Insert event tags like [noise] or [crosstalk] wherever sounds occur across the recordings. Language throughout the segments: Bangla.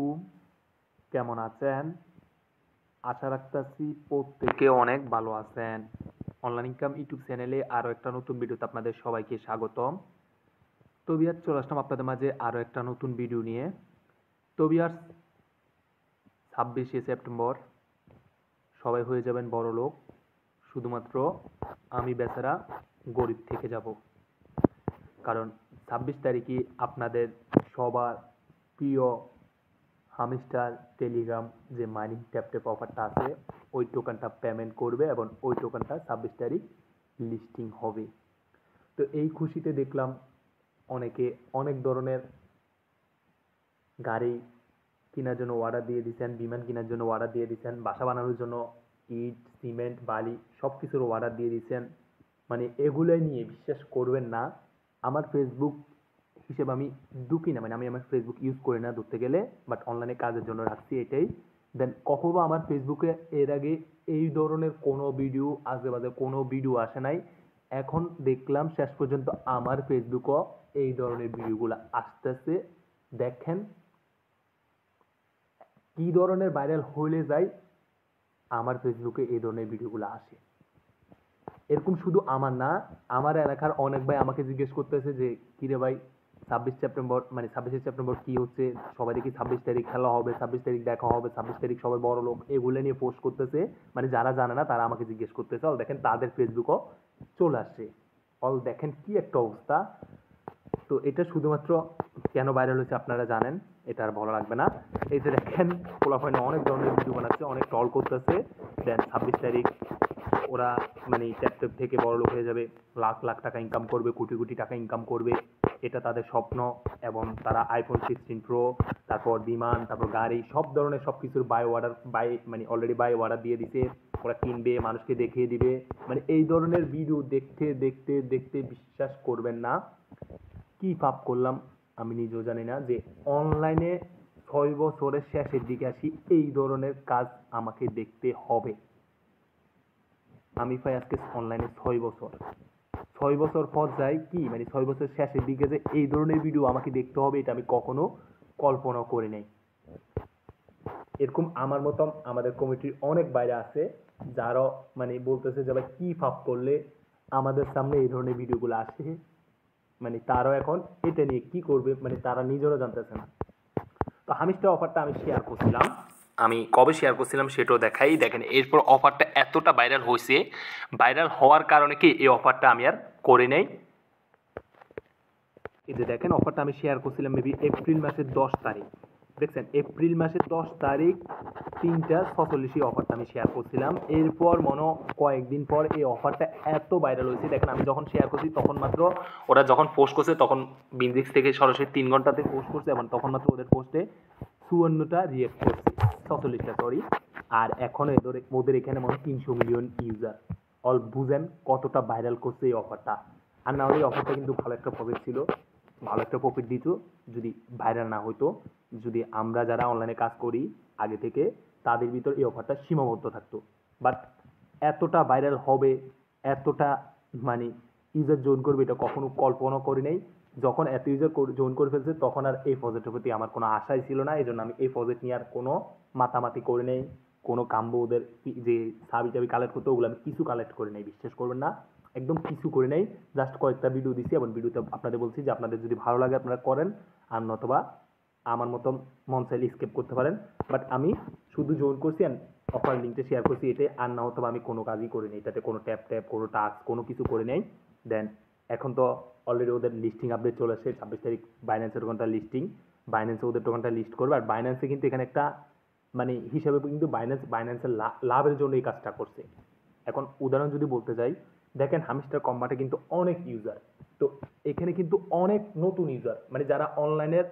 আলাইকুম কেমন আছেন আশা রাখতেছি প্রত্যেকে অনেক ভালো আছেন অনলাইন ইনকাম ইউটিউব চ্যানেলে আরও একটা নতুন ভিডিওতে আপনাদের সবাইকে স্বাগতম তো চলে আসলাম আপনাদের মাঝে আরও একটা নতুন ভিডিও নিয়ে তো বিহার ছাব্বিশে সেপ্টেম্বর সবাই হয়ে যাবেন বড় লোক শুধুমাত্র আমি বেচারা গরিব থেকে যাব কারণ ছাব্বিশ তারিখই আপনাদের সবার প্রিয় হামিস্টার টেলিগ্রাম যে মাইনিং ট্যাপ ট্যাপ অফারটা আছে ওই টোকেনটা পেমেন্ট করবে এবং ওই টোকেনটা ছাব্বিশ তারিখ লিস্টিং হবে তো এই খুশিতে দেখলাম অনেকে অনেক ধরনের গাড়ি কেনার জন্য অর্ডার দিয়ে দিচ্ছেন বিমান কেনার জন্য অর্ডার দিয়ে দিচ্ছেন বাসা বানানোর জন্য ইট সিমেন্ট বালি সব কিছুর অর্ডার দিয়ে দিচ্ছেন মানে এগুলোই নিয়ে বিশ্বাস করবেন না আমার ফেসবুক হিসেবে আমি ঢুকি না মানে আমি আমার ফেসবুক ইউজ করি না ধরতে গেলে বাট অনলাইনে কাজের জন্য রাখছি এটাই দেন কখনো আমার ফেসবুকে এর আগে এই ধরনের কোনো ভিডিও বাজে কোনো ভিডিও আসে নাই এখন দেখলাম শেষ পর্যন্ত আমার ফেসবুকও এই ধরনের ভিডিওগুলো আসতেছে দেখেন কি ধরনের ভাইরাল হইলে যায় আমার ফেসবুকে এই ধরনের ভিডিওগুলো আসে এরকম শুধু আমার না আমার এলাকার অনেক ভাই আমাকে জিজ্ঞেস করতেছে যে কিরে ভাই ছাব্বিশ সেপ্টেম্বর মানে ছাব্বিশে সেপ্টেম্বর কী হচ্ছে সবাই দেখি ছাব্বিশ তারিখ খেলা হবে ছাব্বিশ তারিখ দেখা হবে ছাব্বিশ তারিখ সবাই বড় লোক এগুলো নিয়ে পোস্ট করতেছে মানে যারা জানে না তারা আমাকে জিজ্ঞেস করতেছে অল দেখেন তাদের ফেসবুকও চলে আসছে অল দেখেন কি একটা অবস্থা তো এটা শুধুমাত্র কেন ভাইরাল হয়েছে আপনারা জানেন এটা আর ভালো লাগবে না এই যে দেখেন পোলাফাইনে অনেক ধরনের ভিডিও বানাচ্ছে অনেক টল করতেছে দেন ছাব্বিশ তারিখ ওরা মানে ট্যাপ ট্যাপ থেকে বড় লোক হয়ে যাবে লাখ লাখ টাকা ইনকাম করবে কোটি কোটি টাকা ইনকাম করবে এটা তাদের স্বপ্ন এবং তারা আইফোন সিক্সটিন প্রো তারপর বিমান তারপর গাড়ি সব ধরনের সব কিছুর বাই অর্ডার বাই মানে অলরেডি বাই অর্ডার দিয়ে দিছে ওরা কিনবে মানুষকে দেখিয়ে দিবে মানে এই ধরনের ভিডিও দেখতে দেখতে দেখতে বিশ্বাস করবেন না কি পাপ করলাম আমি নিজেও জানি না যে অনলাইনে ছয় বছরের শেষের দিকে আসি এই ধরনের কাজ আমাকে দেখতে হবে আমি ভাই আজকে অনলাইনে ছয় বছর ছয় বছর পর পর্যায়ে কি মানে ছয় বছর শেষের দিকে যে এই ধরনের ভিডিও আমাকে দেখতে হবে এটা আমি কখনো কল্পনা করি নাই এরকম আমার মতন আমাদের কমিটির অনেক বাইরে আছে যারা মানে বলতেছে যে ভাই কী পাপ করলে আমাদের সামনে এই ধরনের ভিডিওগুলো আসে মানে তারও এখন এটা নিয়ে কি করবে মানে তারা নিজেরও জানতেছে না তো হামিস্টার অফারটা আমি শেয়ার করছিলাম আমি কবে শেয়ার করছিলাম সেটাও দেখাই দেখেন এরপর অফারটা এতটা ভাইরাল হয়েছে ভাইরাল হওয়ার কারণে কি এই অফারটা আমি আর করে নেই এই যে দেখেন অফারটা আমি শেয়ার করছিলাম মেবি এপ্রিল মাসের দশ তারিখ দেখছেন এপ্রিল মাসের দশ তারিখ তিনটা ছচল্লিশই অফারটা আমি শেয়ার করছিলাম এরপর মনে কয়েকদিন পর এই অফারটা এত ভাইরাল হয়েছে দেখেন আমি যখন শেয়ার করছি তখন মাত্র ওরা যখন পোস্ট করছে তখন বিনজিক্স থেকে সরাসরি তিন ঘন্টাতে পোস্ট করছে এবং তখন মাত্র ওদের পোস্টে চুয়ান্নটা রিয়েক্ট করছে ছচল্লিশটা সরি আর এখন এদের ওদের এখানে মনে হয় তিনশো মিলিয়ন ইউজার অল বুঝেন কতটা ভাইরাল করছে এই অফারটা আর না হলে এই অফারটা কিন্তু ভালো একটা প্রফিট ছিল ভালো একটা প্রফিট দিত যদি ভাইরাল না হতো যদি আমরা যারা অনলাইনে কাজ করি আগে থেকে তাদের ভিতর এই অফারটা সীমাবদ্ধ থাকতো বাট এতটা ভাইরাল হবে এতটা মানে ইউজার জয়েন করবে এটা কখনো কল্পনা করি নাই যখন এত ইউজার জয়েন করে ফেলছে তখন আর এই প্রজেক্টের প্রতি আমার কোনো আশাই ছিল না এই জন্য আমি এই প্রজেক্ট নিয়ে আর কোনো মাতামাতি করে নেই কোনো কাম্য ওদের যে সাবি চাবি কালেক্ট করতে ওগুলো আমি কিছু কালেক্ট করে নেই বিশ্বাস করবেন না একদম কিছু করে নেই জাস্ট কয়েকটা ভিডিও দিছি এবং ভিডিওতে আপনাদের বলছি যে আপনাদের যদি ভালো লাগে আপনারা করেন আর নতবা আমার মতো মন চাইলে স্কেপ করতে পারেন বাট আমি শুধু জয়েন করছি অ্যান্ড অফার লিঙ্কটা শেয়ার করছি এতে আর না হতো আমি কোনো কাজই করিনি এটাতে কোনো ট্যাপ ট্যাপ কোনো টাস্ক কোনো কিছু করে নেই দেন এখন তো অলরেডি ওদের লিস্টিং আপডেট চলে এসেছে ছাব্বিশ তারিখ বাইন্যান্সের ওখানটা লিস্টিং বাইন্যান্সে ওদের দোকানটা লিস্ট করবে আর বাইন্যান্সে কিন্তু এখানে একটা মানে হিসাবে কিন্তু বাইন্যান্স বাইন্যান্সের লাভের জন্য এই কাজটা করছে এখন উদাহরণ যদি বলতে যাই দেখেন হামিস্টার কম্বাটে কিন্তু অনেক ইউজার তো এখানে কিন্তু অনেক নতুন ইউজার মানে যারা অনলাইনের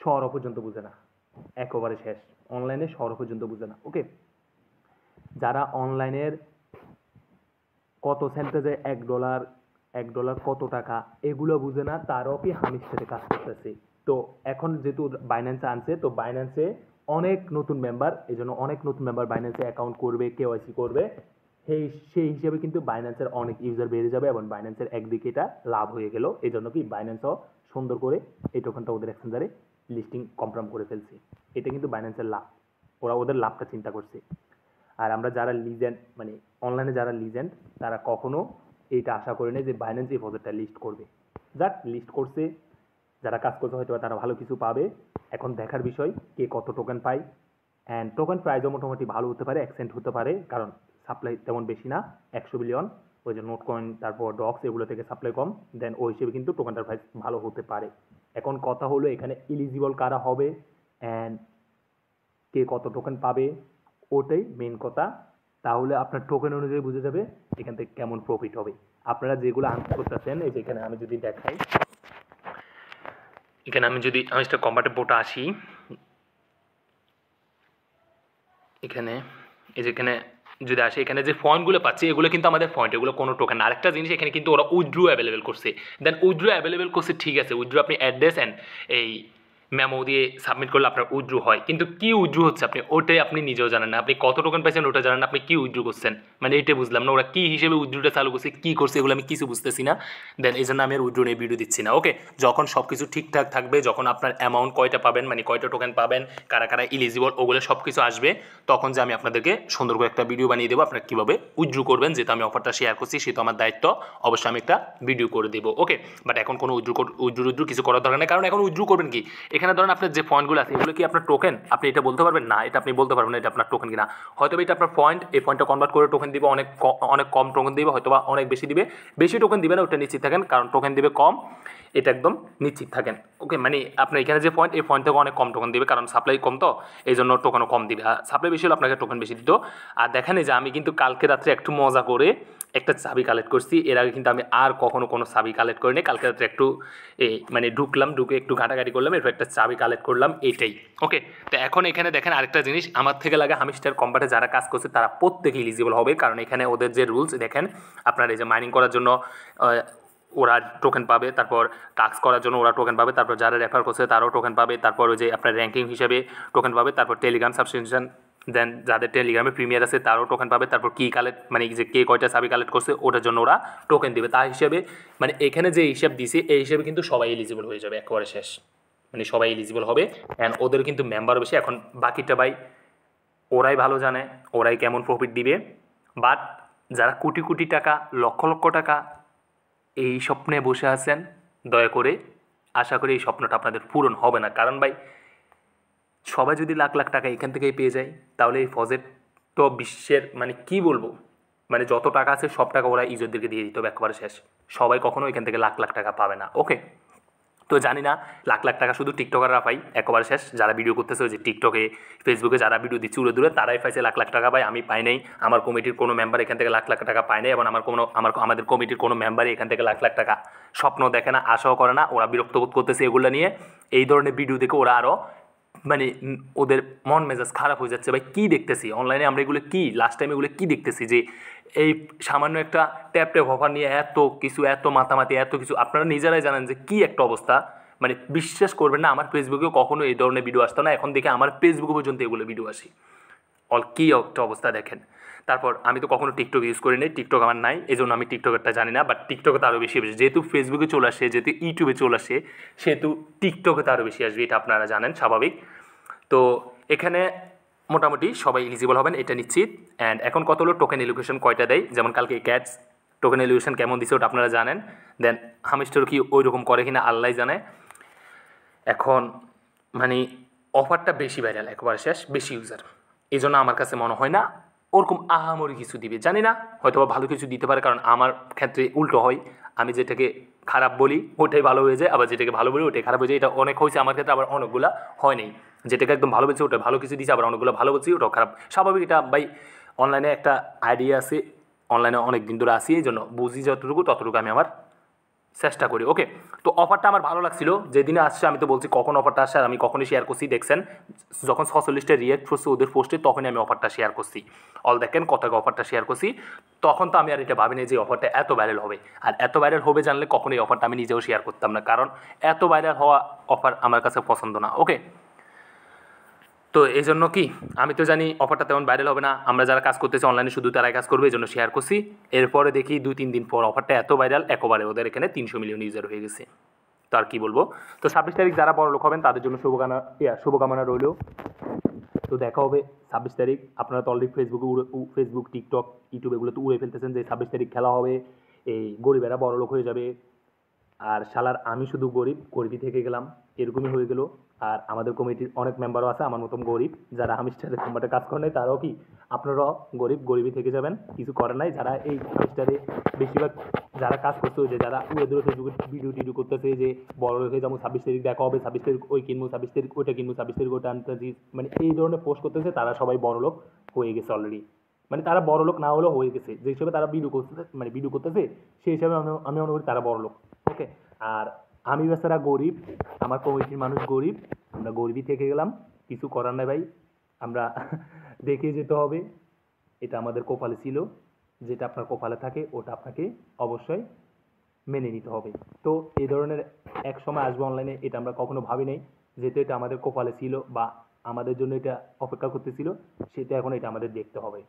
শহর পর্যন্ত বুঝে না একেবারে শেষ অনলাইনে শহর পর্যন্ত বুঝে না ওকে যারা অনলাইনের কত সেন্টে এক ডলার এক ডলার কত টাকা এগুলো বুঝে না তারও কি হামির সাথে কাজ করতেছে তো এখন যেহেতু বাইন্যান্সে আনছে তো বাইন্যান্সে অনেক নতুন মেম্বার এই জন্য অনেক নতুন মেম্বার বাইন্যান্সে অ্যাকাউন্ট করবে কেওয়াইসি করবে সেই সেই হিসাবে কিন্তু বাইন্যান্সের অনেক ইউজার বেড়ে যাবে এবং বাইন্যান্সের একদিকে এটা লাভ হয়ে গেল এই জন্য কি বাইন্যান্সও সুন্দর করে এই টোকেনটা ওদের এক্সচেঞ্জারে লিস্টিং কনফার্ম করে ফেলছে এটা কিন্তু বাইন্যান্সের লাভ ওরা ওদের লাভটা চিন্তা করছে আর আমরা যারা লিজেন্ড মানে অনলাইনে যারা লিজেন্ড তারা কখনো এইটা আশা করে না যে বাইন্যান্স এই প্রজেক্টটা লিস্ট করবে যাক লিস্ট করছে যারা কাজ করছে হয়তো তারা ভালো কিছু পাবে এখন দেখার বিষয় কে কত টোকেন পায় অ্যান্ড টোকেন প্রাইজও মোটামুটি ভালো হতে পারে অ্যাকসেন্ট হতে পারে কারণ সাপ্লাই তেমন বেশি না একশো বিলিয়ন ওই যে নোট কয়েন তারপর ডক্স এগুলো থেকে সাপ্লাই কম দেন ওই হিসেবে কিন্তু টোকেনটার প্রাইস ভালো হতে পারে এখন কথা হলো এখানে ইলিজিবল কারা হবে অ্যান্ড কে কত টোকেন পাবে ওটাই মেন কথা তাহলে আপনার টোকেন অনুযায়ী বুঝে যাবে এখান থেকে কেমন প্রফিট হবে আপনারা যেগুলো আনসার করতেছেন এই যে এখানে আমি যদি দেখাই এখানে আমি যদি আমি একটা কম্পার্টের বোর্ডে আসি এখানে এই যে এখানে যদি আসে এখানে যে ফয়েন্টগুলো পাচ্ছি এগুলো কিন্তু আমাদের ফয়েন্ট এগুলো কোনো টোকেন আরেকটা জিনিস এখানে কিন্তু ওরা উইড্রো অ্যাভেলেবেল করছে দেন উইড্রো অ্যাভেলেবেল করছে ঠিক আছে উইড্রো আপনি অ্যাড্রেস অ্যান্ড এই মেমো দিয়ে সাবমিট করলে আপনার উইড্রু হয় কিন্তু কী উইড্রু হচ্ছে আপনি ওটাই আপনি নিজেও জানেন না আপনি কত টোকেন পাইছেন ওটা জানেন আপনি কী উইড্রু করছেন মানে এটাই বুঝলাম না ওরা কী হিসেবে উইড্রুটা চালু করছে কী করছে এগুলো আমি কিছু বুঝতেছি না দেন এই জন্য আমি আর উইড্রু নিয়ে ভিডিও দিচ্ছি না ওকে যখন সব কিছু ঠিকঠাক থাকবে যখন আপনার অ্যামাউন্ট কয়টা পাবেন মানে কয়টা টোকেন পাবেন কারা কারা ইলিজিবল ওগুলো সব কিছু আসবে তখন যে আমি আপনাদেরকে সুন্দর করে একটা ভিডিও বানিয়ে দেবো আপনারা কীভাবে উইড্রু করবেন যেহেতু আমি অফারটা শেয়ার করছি সে তো আমার দায়িত্ব অবশ্যই আমি একটা ভিডিও করে দেবো ওকে বাট এখন কোনো উইড্রু উইড্রু উইড্রু কিছু করার দরকার নেই কারণ এখন উইড্রু করবেন কি এখানে ধরেন আপনার যে পয়েন্টগুলো আছে এগুলো কি আপনার টোকেন আপনি এটা বলতে পারবেন না এটা আপনি বলতে পারবেন এটা আপনার টোকেন কিনা হয়তো এটা আপনার পয়েন্ট এই পয়েন্টটা কনভার্ট করে টোকেন দিবে অনেক অনেক কম টোকেন দিবে হয়তো বা অনেক বেশি দিবে বেশি টোকেন দিবে না ওটা নিশ্চিত থাকেন কারণ টোকেন দিবে কম এটা একদম নিশ্চিত থাকেন ওকে মানে আপনার এখানে যে পয়েন্ট এই পয়েন্ট থেকে অনেক কম টোকন দিবে কারণ সাপ্লাই কম তো এই জন্য টোকনও কম দিবে আর সাপ্লাই বেশি হলে আপনাকে টোকন বেশি দিত আর দেখেন যে আমি কিন্তু কালকে রাত্রে একটু মজা করে একটা চাবি কালেক্ট করছি এর আগে কিন্তু আমি আর কখনো কোনো চাবি কালেক্ট করিনি কালকে রাত্রে একটু এই মানে ঢুকলাম ঢুকে একটু ঘাটাঘাটি করলাম এরপর একটা চাবি কালেক্ট করলাম এটাই ওকে তো এখন এখানে দেখেন আরেকটা জিনিস আমার থেকে লাগে হামিস্টার কম্পার্টে যারা কাজ করছে তারা প্রত্যেকে ইলিজিবল হবে কারণ এখানে ওদের যে রুলস দেখেন আপনার এই যে মাইনিং করার জন্য ওরা টোকেন পাবে তারপর টাস্ক করার জন্য ওরা টোকেন পাবে তারপর যারা রেফার করছে তারাও টোকেন পাবে তারপর ওই যে আপনার র্যাঙ্কিং হিসেবে টোকেন পাবে তারপর টেলিগ্রাম সাবস্ক্রিপশন দেন যাদের টেলিগ্রামে প্রিমিয়ার আছে তারও টোকেন পাবে তারপর কী কালেক্ট মানে যে কে কয়টা সাবি কালেক্ট করছে ওটার জন্য ওরা টোকেন দেবে তা হিসেবে মানে এখানে যে হিসাব দিছে এই হিসেবে কিন্তু সবাই এলিজিবল হয়ে যাবে একেবারে শেষ মানে সবাই এলিজিবল হবে অ্যান্ড ওদের কিন্তু মেম্বার বেশি এখন বাকিটা ভাই ওরাই ভালো জানে ওরাই কেমন প্রফিট দিবে বাট যারা কোটি কোটি টাকা লক্ষ লক্ষ টাকা এই স্বপ্নে বসে আছেন দয়া করে আশা করি এই স্বপ্নটা আপনাদের পূরণ হবে না কারণ ভাই সবাই যদি লাখ লাখ টাকা এখান থেকেই পেয়ে যায় তাহলে এই ফজেট তো বিশ্বের মানে কি বলবো মানে যত টাকা আছে সব টাকা ওরা ইজতদেরকে দিয়ে দিত একবারে শেষ সবাই কখনো এখান থেকে লাখ লাখ টাকা পাবে না ওকে তো জানি না লাখ লাখ টাকা শুধু টিকটকাররা পাই একবার শেষ যারা ভিডিও করতেছে যে টিকটকে ফেসবুকে যারা ভিডিও দিচ্ছে উড়ে দূরে তারাই পাইছে লাখ লাখ টাকা পায় আমি পাই নাই আমার কমিটির কোনো মেম্বার এখান থেকে লাখ লাখ টাকা পায় নাই এবং আমার কোনো আমার আমাদের কমিটির কোনো মেম্বারই এখান থেকে লাখ লাখ টাকা স্বপ্ন দেখে না আশাও করে না ওরা বিরক্ত বোধ করতেছে এগুলো নিয়ে এই ধরনের ভিডিও দেখে ওরা আরও মানে ওদের মন মেজাজ খারাপ হয়ে যাচ্ছে ভাই কী দেখতেছি অনলাইনে আমরা এগুলো কী লাস্ট টাইম এগুলো কী দেখতেছি যে এই সামান্য একটা ট্যাপ ট্যাপ অফার নিয়ে এত কিছু এত মাতামাতি এত কিছু আপনারা নিজেরাই জানেন যে কী একটা অবস্থা মানে বিশ্বাস করবেন না আমার ফেসবুকেও কখনো এই ধরনের ভিডিও আসতো না এখন দেখে আমার ফেসবুকে পর্যন্ত এগুলো ভিডিও আসি অল কী একটা অবস্থা দেখেন তারপর আমি তো কখনো টিকটক ইউজ করি নাই টিকটক আমার নাই এই জন্য আমি টিকটকেরটা জানি না বাট টিকটকে আরও বেশি বেশি যেহেতু ফেসবুকে চলে আসে যেহেতু ইউটিউবে চলে আসে সেহেতু টিকটকে আরও বেশি আসবে এটা আপনারা জানেন স্বাভাবিক তো এখানে মোটামুটি সবাই এলিজিবল হবেন এটা নিশ্চিত অ্যান্ড এখন কত হলো টোকেন এলুকেশন কয়টা দেয় যেমন কালকে ক্যাটস টোকেন এলুকেশন কেমন দিছে ওটা আপনারা জানেন দেন হামিস্টর কি ওই রকম করে কিনা আল্লাহ জানে এখন মানে অফারটা বেশি ভাইরাল একবার শেষ বেশি ইউজার এই জন্য আমার কাছে মনে হয় না ওরকম আহামরি কিছু দিবে জানি না হয়তো ভালো কিছু দিতে পারে কারণ আমার ক্ষেত্রে উল্টো হয় আমি যেটাকে খারাপ বলি ওটাই ভালো হয়ে যায় আবার যেটাকে ভালো বলি ওটাই খারাপ হয়ে যায় এটা অনেক হয়েছে আমার ক্ষেত্রে আবার অনেকগুলো হয় নাই যেটাকে একদম ভালো বলছে ওটা ভালো কিছু দিচ্ছে আবার অনেকগুলো ভালো বলছি ওটাও খারাপ স্বাভাবিক এটা ভাই অনলাইনে একটা আইডিয়া আছে অনলাইনে অনেক দিন ধরে আসি এই জন্য বুঝি যতটুকু ততটুকু আমি আমার চেষ্টা করি ওকে তো অফারটা আমার ভালো লাগছিল যেদিনে আসছে আমি তো বলছি কখন অফারটা আসছে আর আমি কখনই শেয়ার করছি দেখছেন যখন ছচল্লিশটা রিয়েক্ট করছি ওদের পোস্টে তখনই আমি অফারটা শেয়ার করছি অল দেখেন কত অফারটা শেয়ার করছি তখন তো আমি আর এটা ভাবি না যে অফারটা এত ভাইরাল হবে আর এত ভাইরাল হবে জানলে কখনই অফারটা আমি নিজেও শেয়ার করতাম না কারণ এত ভাইরাল হওয়া অফার আমার কাছে পছন্দ না ওকে তো এই জন্য কি আমি তো জানি অফারটা তেমন ভাইরাল হবে না আমরা যারা কাজ করতেছি অনলাইনে শুধু তারাই কাজ করবে এই জন্য শেয়ার করছি এরপরে দেখি দুই তিন দিন পর অফারটা এত ভাইরাল একবারে ওদের এখানে তিনশো মিলিয়ন ইউজার হয়ে গেছে তো আর কী বলবো তো ছাব্বিশ তারিখ যারা বড় লোক হবেন তাদের জন্য শুভকামনা ইয়া শুভকামনা রইল তো দেখা হবে ছাব্বিশ তারিখ আপনারা তো অলরেডি ফেসবুকে উড়ে ফেসবুক টিকটক ইউটিউব এগুলো তো উড়ে ফেলতেছেন যে ছাব্বিশ তারিখ খেলা হবে এই গরিবেরা বড় লোক হয়ে যাবে আর শালার আমি শুধু গরিব গরিবই থেকে গেলাম এরকমই হয়ে গেলো আর আমাদের কমিটির অনেক মেম্বারও আছে আমার মতন গরিব যারা হামিস্টারের কম্বাটে কাজ করে নাই তারাও কি আপনারাও গরিব গরিবই থেকে যাবেন কিছু করে নাই যারা এই হামিস্টারে বেশিরভাগ যারা কাজ করছে যে যারা ওদের ভিডিও টিডিও করতেছে যে বড় লোকে যেমন ছাব্বিশ তারিখ দেখা হবে ছাব্বিশ তারিখ ওই কিনবো ছাব্বিশ তারিখ ওইটা কিনবো ছাব্বিশ তারিখ ওটা আনতেছি মানে এই ধরনের পোস্ট করতেছে তারা সবাই বড় লোক হয়ে গেছে অলরেডি মানে তারা বড় লোক না হলেও হয়ে গেছে যে হিসেবে তারা ভিডিও করতেছে মানে ভিডিও করতেছে সেই হিসাবে আমি আমি মনে করি তারা বড় লোক ওকে আর আমি বেচারা গরিব আমার কমিটির মানুষ গরিব আমরা গরিবই থেকে গেলাম কিছু করার নাই ভাই আমরা [laughs] দেখে যেতে হবে এটা আমাদের কপালে ছিল যেটা আপনার কপালে থাকে ওটা আপনাকে অবশ্যই মেনে নিতে হবে তো এই ধরনের এক সময় আসবে অনলাইনে এটা আমরা কখনো ভাবি নাই যেহেতু এটা আমাদের কপালে ছিল বা আমাদের জন্য এটা অপেক্ষা করতেছিল সেটা এখন এটা আমাদের দেখতে হবে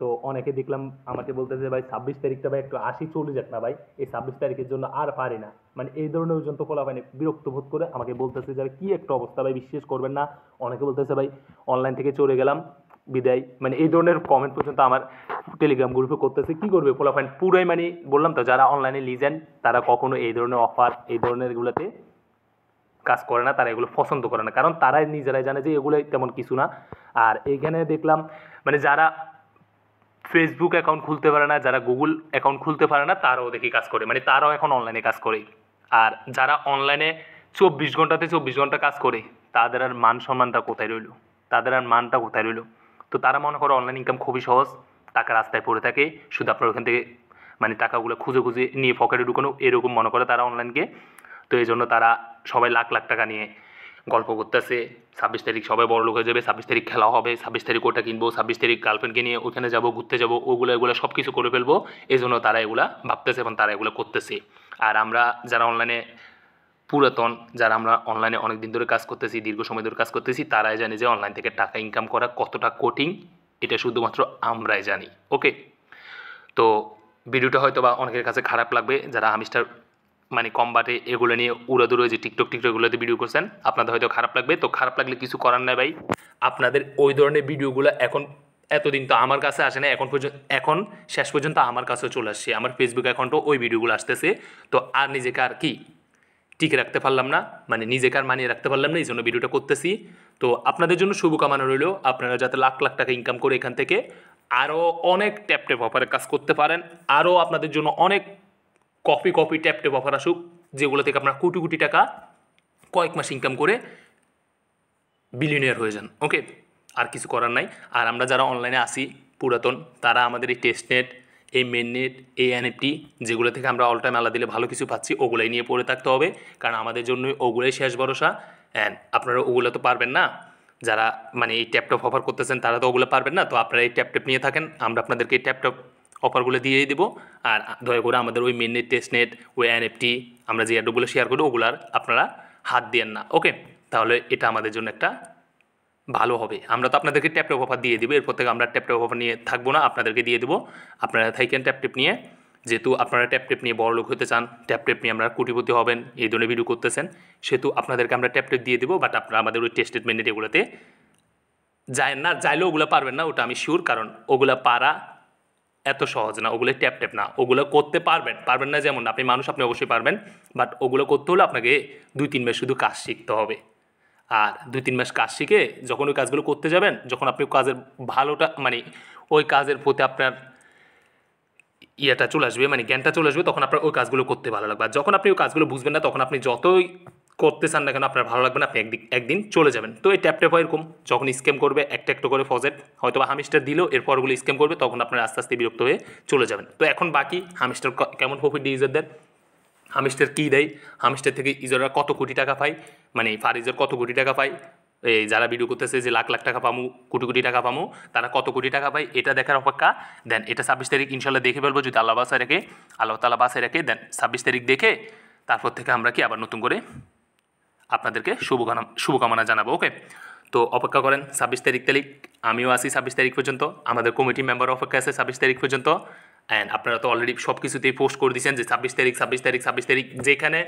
তো অনেকে দেখলাম আমাকে বলতেছে ভাই ছাব্বিশ তারিখটা ভাই একটু আসি চলে যাক না ভাই এই ছাব্বিশ তারিখের জন্য আর পারি না মানে এই ধরনের ওজন তো খোলা পায়নি বিরক্ত বোধ করে আমাকে বলতেছে যে কি একটা অবস্থা ভাই বিশ্বাস করবেন না অনেকে বলতেছে ভাই অনলাইন থেকে চলে গেলাম বিদায় মানে এই ধরনের কমেন্ট পর্যন্ত আমার টেলিগ্রাম গ্রুপে করতেছে কি করবে ফাইন পুরোই মানে বললাম তো যারা অনলাইনে লিজেন তারা কখনো এই ধরনের অফার এই ধরনের এগুলোতে কাজ করে না তারা এগুলো পছন্দ করে না কারণ তারাই নিজেরাই জানে যে এগুলো তেমন কিছু না আর এইখানে দেখলাম মানে যারা ফেসবুক অ্যাকাউন্ট খুলতে পারে না যারা গুগল অ্যাকাউন্ট খুলতে পারে না তারাও দেখি কাজ করে মানে তারাও এখন অনলাইনে কাজ করে আর যারা অনলাইনে চব্বিশ ঘন্টাতে চব্বিশ ঘন্টা কাজ করে তাদের আর মান সম্মানটা কোথায় রইল তাদের আর মানটা কোথায় রইল তো তারা মনে করে অনলাইন ইনকাম খুবই সহজ টাকা রাস্তায় পড়ে থাকে শুধু আপনার ওখান থেকে মানে টাকাগুলো খুঁজে খুঁজে নিয়ে পকেটে ঢুকানো এরকম মনে করে তারা অনলাইনকে তো এই জন্য তারা সবাই লাখ লাখ টাকা নিয়ে গল্প করতেছে ছাব্বিশ তারিখ সবাই বড় লোক হয়ে যাবে ছাব্বিশ তারিখ খেলা হবে ছাব্বিশ তারিখ ওটা কিনবো ছাব্বিশ তারিখ গার্লফ্রেন্ডকে নিয়ে ওখানে যাবো ঘুরতে যাবো ওগুলো এগুলো সব কিছু করে ফেলবো এই জন্য তারা এগুলো ভাবতেছে এবং তারা এগুলো করতেছে আর আমরা যারা অনলাইনে পুরাতন যারা আমরা অনলাইনে অনেক দিন ধরে কাজ করতেছি দীর্ঘ সময় ধরে কাজ করতেছি তারাই জানি যে অনলাইন থেকে টাকা ইনকাম করা কতটা কঠিন এটা শুধুমাত্র আমরাই জানি ওকে তো ভিডিওটা হয়তো বা অনেকের কাছে খারাপ লাগবে যারা আমিষ্টার মানে কম্বাটে এগুলো নিয়ে উড়াদুড়ো যে টিকটক টিকটকগুলোতে ভিডিও করছেন আপনাদের হয়তো খারাপ লাগবে তো খারাপ লাগলে কিছু করার নাই ভাই আপনাদের ওই ধরনের ভিডিওগুলো এখন এতদিন তো আমার কাছে আসে না এখন পর্যন্ত এখন শেষ পর্যন্ত আমার কাছেও চলে আসছে আমার ফেসবুক অ্যাকাউন্টও ওই ভিডিওগুলো আসতেছে তো আর নিজেকে আর কি টিকে রাখতে পারলাম না মানে নিজেকে আর মানিয়ে রাখতে পারলাম না এই জন্য ভিডিওটা করতেছি তো আপনাদের জন্য শুভকামনা রইল আপনারা যাতে লাখ লাখ টাকা ইনকাম করে এখান থেকে আরও অনেক ট্যাপ ট্যাপ অফারের কাজ করতে পারেন আরও আপনাদের জন্য অনেক copy copy tap tap offer আসুক যেগুলো থেকে আপনারা কোটি কোটি টাকা কয়েক মাস ইনকাম করে বিলিয়নিয়ার হয়ে যান ওকে আর কিছু করার নাই আর আমরা যারা অনলাইনে আসি পুরাতন তারা আমাদের এই টেস্ট নেট এই মেন নেট এই এনএফটি যেগুলো থেকে আমরা অল টাইম দিলে ভালো কিছু পাচ্ছি ওগুলাই নিয়ে পড়ে থাকতে হবে কারণ আমাদের জন্যই ওগুলোই শেষ ভরসা অ্যান্ড আপনারা ওগুলো তো পারবেন না যারা মানে এই ট্যাপটপ অফার করতেছেন তারা তো ওগুলো পারবেন না তো আপনারা এই ট্যাপটপ নিয়ে থাকেন আমরা আপনাদেরকে এই ট্যাপটপ অফারগুলো দিয়েই দেবো আর দয়া করে আমাদের ওই মেন নেট টেস্ট নেট ওই এনএফটি আমরা যে অ্যাডগুলো শেয়ার করি ওগুলার আপনারা হাত দেন না ওকে তাহলে এটা আমাদের জন্য একটা ভালো হবে আমরা তো আপনাদেরকে ট্যাপ ট্যাপ অফার দিয়ে দেবো এরপর থেকে আমরা ট্যাপ ট্যাপ অফার নিয়ে থাকবো না আপনাদেরকে দিয়ে দেবো আপনারা থাইকেন ট্যাপ ট্যাপ নিয়ে যেহেতু আপনারা ট্যাপ ট্যাপ নিয়ে বড় লোক হতে চান ট্যাপ ট্যাপ নিয়ে আমরা কুটিপতি হবেন এই ধরনের ভিডিও করতেছেন সেহেতু আপনাদেরকে আমরা ট্যাপ ট্যাপ দিয়ে দেবো বাট আপনারা আমাদের ওই টেস্টেড মেনেট এগুলোতে যায় না যাইলেও ওগুলো পারবেন না ওটা আমি শিওর কারণ ওগুলো পারা এত সহজ না ওগুলো ট্যাপ ট্যাপ না ওগুলো করতে পারবেন পারবেন না যেমন আপনি মানুষ আপনি অবশ্যই পারবেন বাট ওগুলো করতে হলে আপনাকে দুই তিন মাস শুধু কাজ শিখতে হবে আর দুই তিন মাস কাজ শিখে যখন ওই কাজগুলো করতে যাবেন যখন আপনি কাজের ভালোটা মানে ওই কাজের প্রতি আপনার ইয়েটা চলে আসবে মানে জ্ঞানটা চলে আসবে তখন আপনার ওই কাজগুলো করতে ভালো লাগবে আর যখন আপনি ওই কাজগুলো বুঝবেন না তখন আপনি যতই করতে চান না কেন আপনার ভালো লাগবে না আপনি একদিন একদিন চলে যাবেন তো এই ট্যাপ ট্যাপ এরকম যখন স্ক্যাম করবে একটা একটা করে ফজেট হয়তো বা হামিস্টার দিলেও এরপরগুলো স্ক্যাম করবে তখন আপনার আস্তে আস্তে বিরক্ত হয়ে চলে যাবেন তো এখন বাকি হামিস্টার কেমন প্রফিট দিয়ে ইউজারদের হামিস্টার কী দেয় হামিস্টার থেকে ইউজাররা কত কোটি টাকা পায় মানে ফার ইউজার কত কোটি টাকা পায় এই যারা ভিডিও করতেছে যে লাখ লাখ টাকা পামু কোটি কোটি টাকা পামু তারা কত কোটি টাকা পায় এটা দেখার অপেক্ষা দেন এটা ছাব্বিশ তারিখ ইনশাল্লাহ দেখে ফেলবো যদি আল্লাহ বাসায় রেখে আল্লাহ তালা বাসায় রেখে দেন ছাব্বিশ তারিখ দেখে তারপর থেকে আমরা কি আবার নতুন করে আপনাদেরকে শুভকামনা শুভকামনা জানাবো ওকে তো অপেক্ষা করেন ছাব্বিশ তারিখ তারিখ আমিও আসি ছাব্বিশ তারিখ পর্যন্ত আমাদের কমিটি মেম্বার অপেক্ষা আছে ছাব্বিশ তারিখ পর্যন্ত অ্যান্ড আপনারা তো অলরেডি সব কিছুতেই পোস্ট করে দিয়েছেন যে ছাব্বিশ তারিখ ছাব্বিশ তারিখ ছাব্বিশ তারিখ যেখানে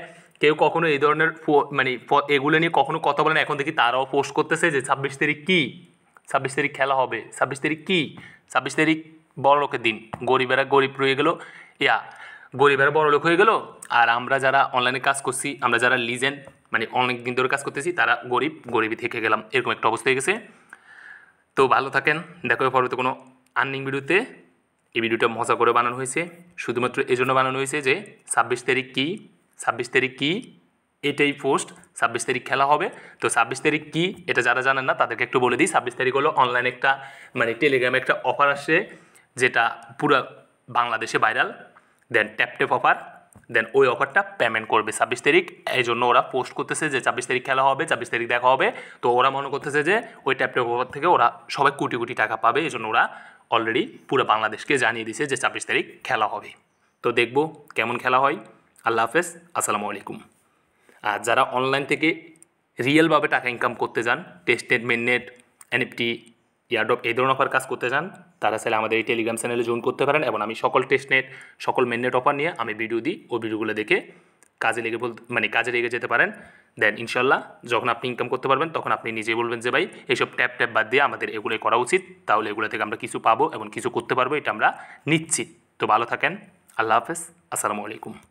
কেউ কখনো এই ধরনের মানে এগুলো নিয়ে কখনো কথা বলেন এখন দেখি তারাও পোস্ট করতেছে যে ছাব্বিশ তারিখ কী ছাব্বিশ তারিখ খেলা হবে ছাব্বিশ তারিখ কী ছাব্বিশ তারিখ বড় লোকের দিন গরিবেরা গরিব রয়ে গেল ইয়া গরিবেরা বড় লোক হয়ে গেল আর আমরা যারা অনলাইনে কাজ করছি আমরা যারা লিজেন্ড মানে অনেক দিন ধরে কাজ করতেছি তারা গরিব গরিবই থেকে গেলাম এরকম একটা অবস্থা হয়ে গেছে তো ভালো থাকেন দেখো পরবর্তী কোনো আর্নিং ভিডিওতে এই ভিডিওটা মজা করে বানানো হয়েছে শুধুমাত্র এই জন্য বানানো হয়েছে যে ছাব্বিশ তারিখ কী ছাব্বিশ তারিখ কী এটাই পোস্ট ছাব্বিশ তারিখ খেলা হবে তো ছাব্বিশ তারিখ কী এটা যারা জানেন না তাদেরকে একটু বলে দিই ছাব্বিশ তারিখ হলো অনলাইন একটা মানে টেলিগ্রামে একটা অফার আসে যেটা পুরো বাংলাদেশে ভাইরাল দেন ট্যাপ ট্যাপ অফার দেন ওই অফারটা পেমেন্ট করবে ছাব্বিশ তারিখ এই জন্য ওরা পোস্ট করতেছে যে ছাব্বিশ তারিখ খেলা হবে ছাব্বিশ তারিখ দেখা হবে তো ওরা মনে করতেছে যে ওই ট্যাপটেপ অফার থেকে ওরা সবাই কোটি কোটি টাকা পাবে এই জন্য ওরা অলরেডি পুরো বাংলাদেশকে জানিয়ে দিছে যে ছাব্বিশ তারিখ খেলা হবে তো দেখব কেমন খেলা হয় আল্লাহ হাফেজ আসসালামু আলাইকুম আর যারা অনলাইন থেকে রিয়েলভাবে টাকা ইনকাম করতে যান tested mainnet NFT airdrop এই ধরনের অফার কাজ করতে চান তারা চাইলে আমাদের এই টেলিগ্রাম চ্যানেলে জয়েন করতে পারেন এবং আমি সকল নেট সকল মেন নেট অফার নিয়ে আমি ভিডিও দিই ওই ভিডিওগুলো দেখে কাজে লেগে বল মানে কাজে লেগে যেতে পারেন দেন ইনশাল্লাহ যখন আপনি ইনকাম করতে পারবেন তখন আপনি নিজেই বলবেন যে ভাই এইসব ট্যাপ ট্যাপ বাদ দিয়ে আমাদের এগুলো করা উচিত তাহলে এগুলো থেকে আমরা কিছু পাবো এবং কিছু করতে পারবো এটা আমরা নিচ্ছি তো ভালো থাকেন আল্লাহ হাফেজ আসসালামু আলাইকুম